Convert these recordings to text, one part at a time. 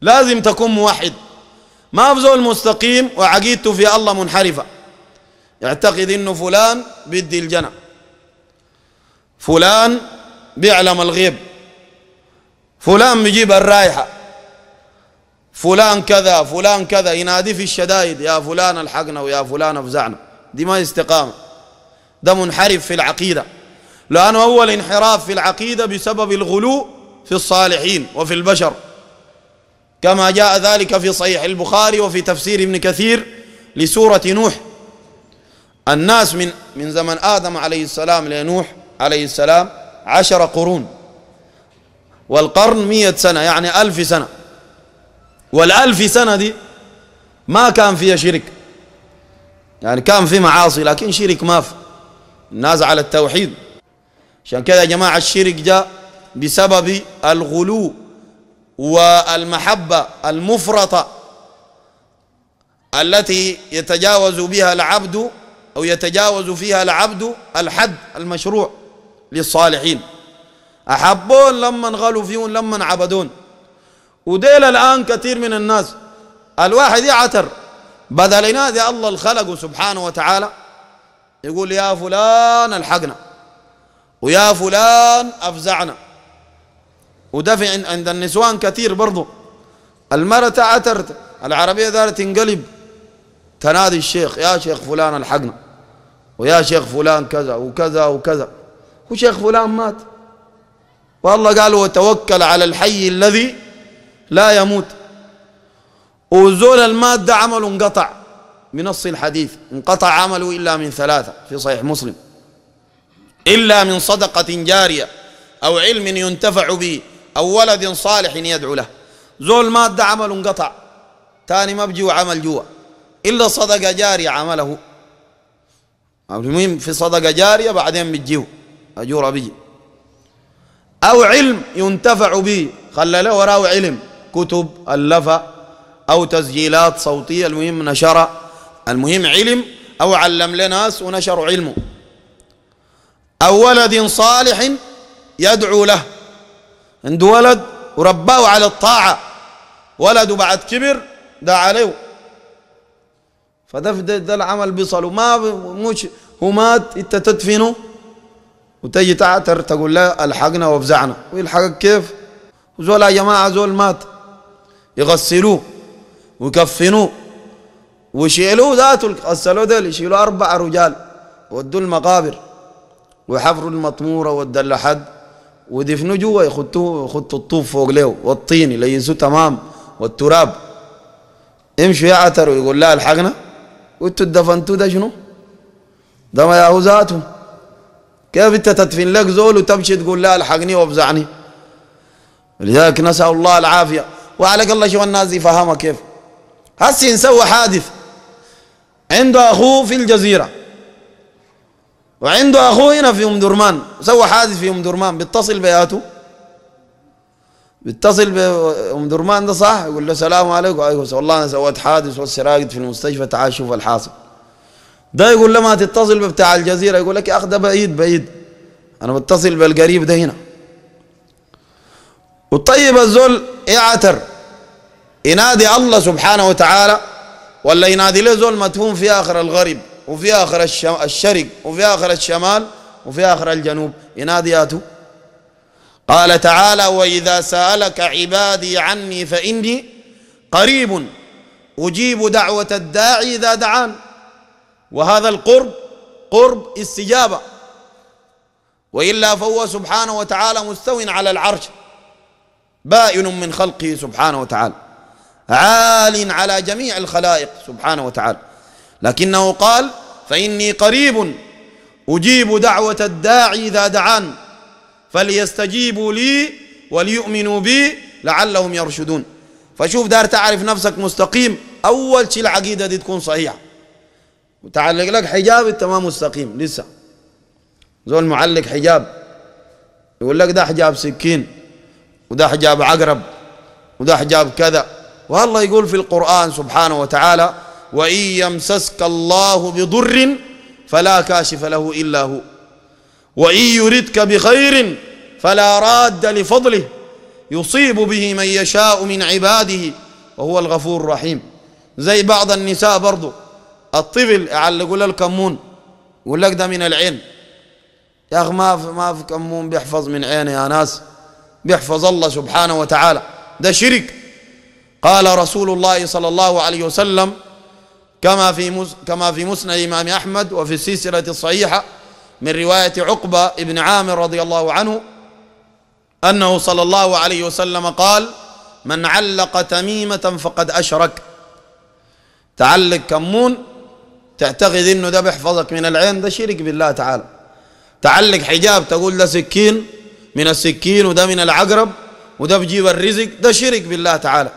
لازم تكون موحد ما في زول مستقيم وعقيدته في الله منحرفة يعتقد انه فلان بيدي الجنة فلان بيعلم الغيب فلان بيجيب الرائحة فلان كذا فلان كذا ينادي في الشدائد يا فلان الحقنا ويا فلان افزعنا دي ما استقامة ده منحرف في العقيدة لأنه أول انحراف في العقيدة بسبب الغلو في الصالحين وفي البشر كما جاء ذلك في صحيح البخاري وفي تفسير ابن كثير لسورة نوح الناس من من زمن آدم عليه السلام لنوح عليه السلام عشر قرون والقرن مية سنة يعني ألف سنة والألف سنة دي ما كان فيها شرك يعني كان في معاصي لكن شرك ما في الناس على التوحيد عشان كذا يا جماعة الشرك جاء بسبب الغلو والمحبة المفرطة التي يتجاوز بها العبد أو يتجاوز فيها العبد الحد المشروع للصالحين أحبون لما غلوا فيهم لما عبدون وديل الآن كثير من الناس الواحد يعتر بدل ينادي الله الخلق سبحانه وتعالى يقول يا فلان الحقنا ويا فلان أفزعنا ودفع عند النسوان كثير برضو المرة تعترت العربية دارت تنقلب تنادي الشيخ يا شيخ فلان الحقنا ويا شيخ فلان كذا وكذا وكذا وشيخ فلان مات والله قال وتوكل على الحي الذي لا يموت وزول المات ده عمله انقطع بنص الحديث انقطع عمله إلا من ثلاثة في صحيح مسلم إلا من صدقة جارية أو علم ينتفع به أو ولد صالح يدعو له زول مادة عمل انقطع تاني ما بجوا عمل جوا إلا صدقة جارية عمله المهم في صدقة جارية بعدين بتجيه أجورة بيجي أو علم ينتفع به خلى له وراه علم كتب ألفة أو تسجيلات صوتية المهم نشر المهم علم أو علم لناس ونشر علمه أو ولد صالح يدعو له عنده ولد ورباه على الطاعة ولده بعد كبر دا عليه فده ده, العمل بيصل ما مش هو مات انت تدفنه وتجي تعتر تقول له الحقنا وافزعنا ويلحقك كيف زول يا جماعة زول مات يغسلوه ويكفنوه ويشيلوه ذاته غسلوه ديل يشيلوه أربع رجال ودوا المقابر وحفروا المطمورة ودوا لحد ودفنوا جوا يخطوه يخطوا الطوب فوق له والطين يلينسوه تمام والتراب يمشوا يعتروا يقول لا الحقنا وانتوا دفنتوا ده شنو؟ ده ما ياهو ذاته كيف انت تدفن لك زول وتمشي تقول لا الحقني وافزعني لذلك نسأل الله العافية وعلى الله شو الناس يفهمها كيف هسي نسوي حادث عنده أخوه في الجزيرة وعنده أخوه هنا في أم درمان سوى حادث في أم درمان بيتصل بياته بيتصل بأم درمان ده صح يقول له السلام عليكم أيوه والله أنا سويت حادث والسراقد في المستشفى تعال شوف الحاصل ده يقول له ما تتصل بتاع الجزيرة يقول لك يا أخ ده بعيد بعيد أنا بتصل بالقريب ده هنا وطيب الزول يعتر ينادي الله سبحانه وتعالى ولا ينادي له زول مدفون في آخر الغرب وفي آخر الشرق وفي آخر الشمال وفي آخر الجنوب ينادياته قال تعالى وإذا سألك عبادي عني فإني قريب أجيب دعوة الداعي إذا دعان وهذا القرب قرب استجابة وإلا فهو سبحانه وتعالى مستو على العرش بائن من خلقه سبحانه وتعالى عال على جميع الخلائق سبحانه وتعالى لكنه قال فإني قريب أجيب دعوة الداعي إذا دعان فليستجيبوا لي وليؤمنوا بي لعلهم يرشدون فشوف دار تعرف نفسك مستقيم أول شيء العقيدة دي تكون صحيحة وتعلق لك حجاب انت ما مستقيم لسه زول معلق حجاب يقول لك ده حجاب سكين وده حجاب عقرب وده حجاب كذا والله يقول في القرآن سبحانه وتعالى وإن يمسسك الله بضر فلا كاشف له إلا هو وإن يردك بخير فلا راد لفضله يصيب به من يشاء من عباده وهو الغفور الرحيم زي بعض النساء برضو الطفل يعلقوا له الكمون يقول لك ده من العين يا اخي ما في ما في كمون بيحفظ من عينه يا ناس بيحفظ الله سبحانه وتعالى ده شرك قال رسول الله صلى الله عليه وسلم كما في كما في مسند الإمام أحمد وفي السلسلة الصحيحة من رواية عقبة بن عامر رضي الله عنه أنه صلى الله عليه وسلم قال من علق تميمة فقد أشرك تعلق كمون تعتقد انه ده بيحفظك من العين ده شرك بالله تعالى تعلق حجاب تقول ده سكين من السكين وده من العقرب وده بجيب الرزق ده شرك بالله تعالى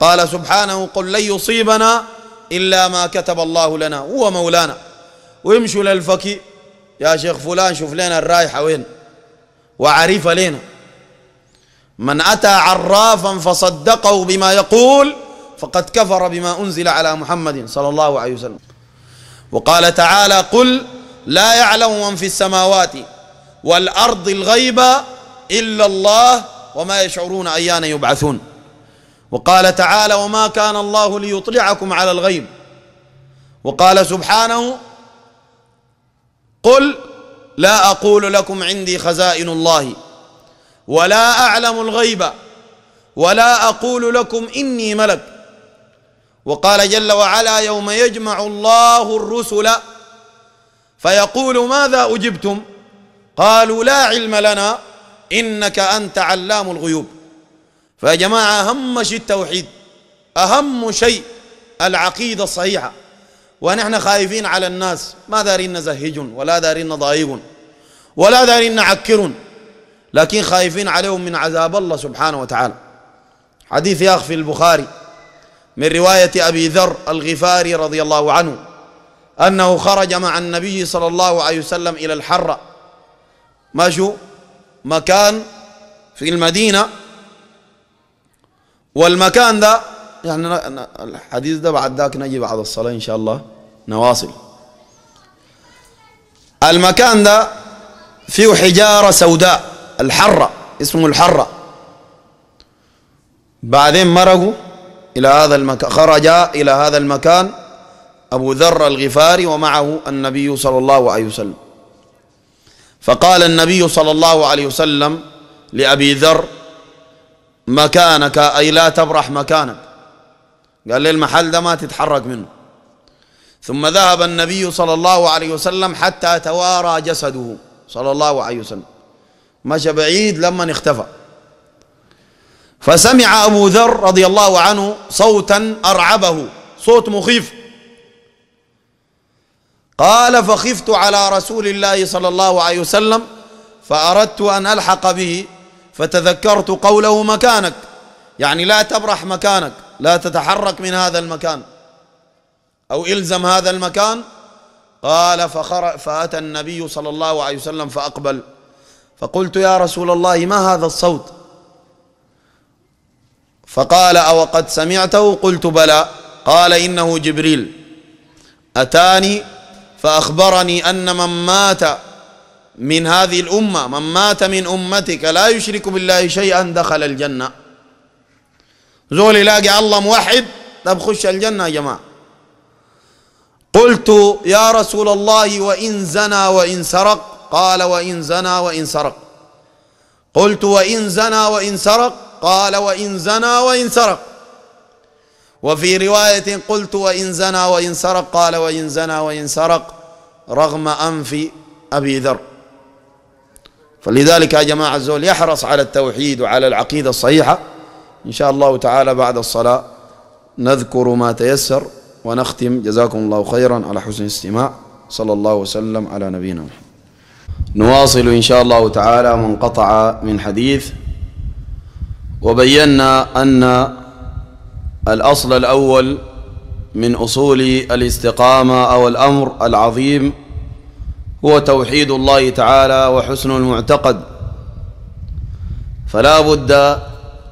قال سبحانه قل لن يصيبنا إلا ما كتب الله لنا هو مولانا ويمشوا للفقيه يا شيخ فلان شوف لنا الرايحة وين وعريفة لنا من أتى عرافا فصدقه بما يقول فقد كفر بما أنزل على محمد صلى الله عليه وسلم وقال تعالى قل لا يعلم من في السماوات والأرض الغيبة إلا الله وما يشعرون أيان يبعثون وقال تعالى وما كان الله ليطلعكم على الغيب وقال سبحانه قل لا اقول لكم عندي خزائن الله ولا اعلم الغيب ولا اقول لكم اني ملك وقال جل وعلا يوم يجمع الله الرسل فيقول ماذا اجبتم قالوا لا علم لنا انك انت علام الغيوب فيا جماعة أهم شيء التوحيد أهم شيء العقيدة الصحيحة ونحن خايفين على الناس ما دارين نزهج ولا دارين نضايق ولا دارين نعكر لكن خايفين عليهم من عذاب الله سبحانه وتعالى حديث ياخ في البخاري من رواية أبي ذر الغفاري رضي الله عنه أنه خرج مع النبي صلى الله عليه وسلم إلى الحرة مشوا مكان في المدينة والمكان ده يعني الحديث ده بعد ذاك نجي بعد الصلاة إن شاء الله نواصل المكان ده فيه حجارة سوداء الحرة اسمه الحرة بعدين مرقوا إلى هذا المكان خرج إلى هذا المكان أبو ذر الغفاري ومعه النبي صلى الله عليه وسلم فقال النبي صلى الله عليه وسلم لأبي ذر مكانك أي لا تبرح مكانك قال لي المحل ده ما تتحرك منه ثم ذهب النبي صلى الله عليه وسلم حتى توارى جسده صلى الله عليه وسلم مشى بعيد لما اختفى فسمع أبو ذر رضي الله عنه صوتا أرعبه صوت مخيف قال فخفت على رسول الله صلى الله عليه وسلم فأردت أن ألحق به فتذكرت قوله مكانك يعني لا تبرح مكانك لا تتحرك من هذا المكان أو إلزم هذا المكان قال فخر فأتى النبي صلى الله عليه وسلم فأقبل فقلت يا رسول الله ما هذا الصوت فقال أو قد سمعته قلت بلى قال إنه جبريل أتاني فأخبرني أن من مات من هذه الأمة من مات من أمتك لا يشرك بالله شيئا دخل الجنة زول يلاقي الله موحد طب خش الجنة يا جماعة قلت يا رسول الله وإن زنى وإن سرق قال وإن زنى وإن سرق قلت وإن زنى وإن سرق قال وإن زنى وإن سرق وفي رواية قلت وإن زنى وإن سرق قال وإن زنى وإن سرق رغم أنف أبي ذر فلذلك يا جماعة الزول يحرص على التوحيد وعلى العقيدة الصحيحة إن شاء الله تعالى بعد الصلاة نذكر ما تيسر ونختم جزاكم الله خيرا على حسن الاستماع صلى الله وسلم على نبينا محمد نواصل إن شاء الله تعالى قطع من حديث وبينا أن الأصل الأول من أصول الاستقامة أو الأمر العظيم هو توحيد الله تعالى وحسن المعتقد فلا بد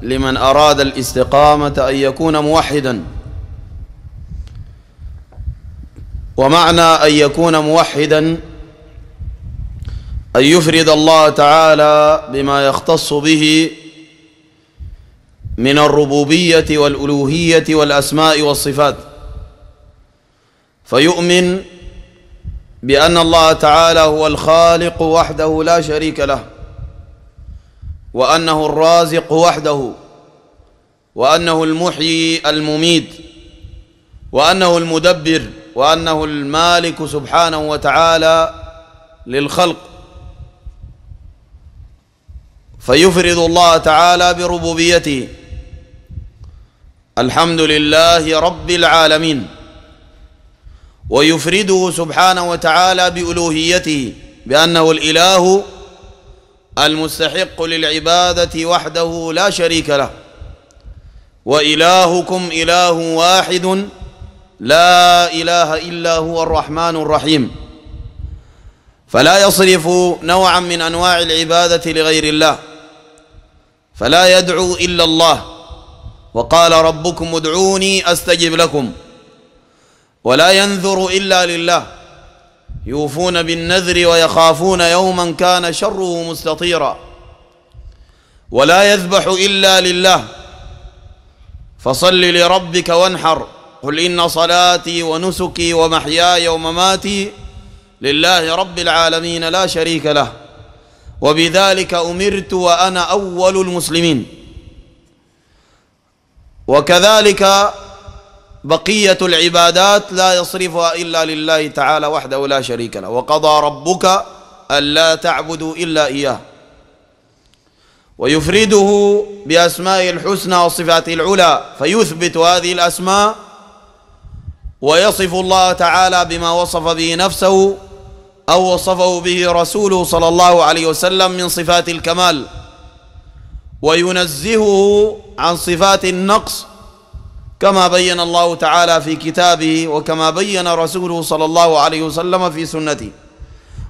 لمن أراد الاستقامة أن يكون موحدا ومعنى أن يكون موحدا أن يفرد الله تعالى بما يختص به من الربوبية والألوهية والأسماء والصفات فيؤمن بان الله تعالى هو الخالق وحده لا شريك له وانه الرازق وحده وانه المحيي المميت وانه المدبر وانه المالك سبحانه وتعالى للخلق فيفرد الله تعالى بربوبيته الحمد لله رب العالمين ويفرده سبحانه وتعالى بألوهيته بأنه الإله المستحق للعبادة وحده لا شريك له وإلهكم إله واحد لا إله إلا هو الرحمن الرحيم فلا يصرف نوعا من أنواع العبادة لغير الله فلا يدعو إلا الله وقال ربكم ادعوني أستجب لكم ولا ينذر إلا لله يوفون بالنذر ويخافون يوما كان شره مستطيرا ولا يذبح إلا لله فصل لربك وانحر قل إن صلاتي ونسكي ومحياي ومماتي لله رب العالمين لا شريك له وبذلك أمرت وأنا أول المسلمين وكذلك بقية العبادات لا يصرفها إلا لله تعالى وحده لا شريك له وقضى ربك ألا تعبدوا إلا إياه ويفرده بأسماء الحسنى وصفات العلى فيثبت هذه الأسماء ويصف الله تعالى بما وصف به نفسه أو وصفه به رسوله صلى الله عليه وسلم من صفات الكمال وينزهه عن صفات النقص كما بين الله تعالى في كتابه وكما بين رسوله صلى الله عليه وسلم في سنته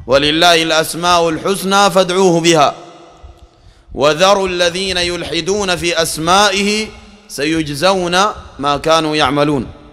ولله الأسماء الحسنى فادعوه بها وذروا الذين يلحدون في أسمائه سيجزون ما كانوا يعملون